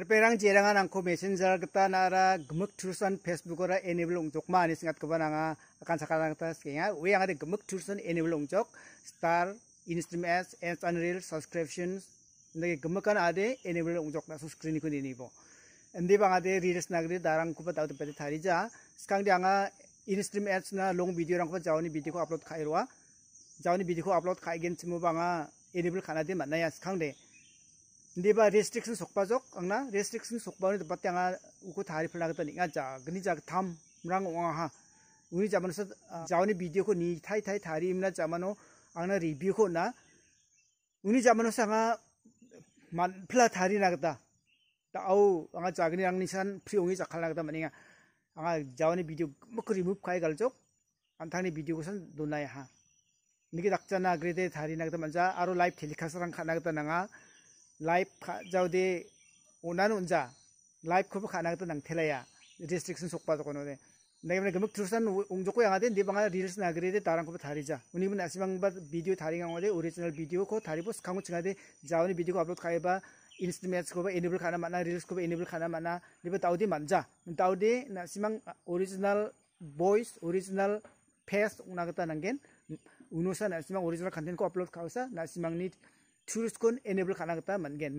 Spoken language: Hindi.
Rperang jerang an angko messenger kita nara gemuk tursan Facebook ora enable untuk ma anis ngat keban anga akan sekarang kita sekian. We yang ada gemuk tursan enable untuk star Instagram as and unreal subscriptions. gemuk gemukan ada enable untuk na subscribe ni kundi ni bo. Endi bang ada reels nagri darang kupat tahu tempat tari ja. Sekarang dia anga Instagram as na long video orang kupat jauh ni video ko upload kairwa. Jauh ni video ko upload kaigen semua a enable kanade mana ya sekarang deh. neba restriction sokpajok angna restriction sokbani da batanga uko thari phalaga ta linga ja gni ja tham rang wa ha uni jamano sa jawni video ko ni thai thai thari imna jamano angna review ko na uni jamano sa nga man phla thari nagda ta au anga jagni rang ni san free ongi jakhal nagda maninga anga jawni video mok remove khai galjok anthangni video ko san donai ha nigi dakchana grede thari nagda manja aro live telecast rang khanagda nanga life जाउदे अनानो अनजा लाइफखौबो खाना नांथेलाया रेस्ट्रिकसन सखबा दखनो दे नायमना गमक थ्रुसन उंजखौ आङा दे दिबाङा रिल्स नागिरे दे तारांखौबो थारिजा उनिबो नासिबांबा भिडिअ थारिङा दे अरिजिनल भिडिअखौ थारिबो सखांगौ थिङा दे जाउनि भिडिअखौ आपलड खायोबा इन्स्टेन्ट मेसेजखौबो एनेबल खाना माना रिल्सखौबो एनेबल खाना माना बेबो दाउदे मानजा दाउदे नासिबां अरिजिनल भइस अरिजिनल फेस उनागोता नांगोन उनावसा नासिबां अरिजिनेल कन्टेन्टखौ आपलड खावसा नासिबांनि choose kon enable kana kita man gen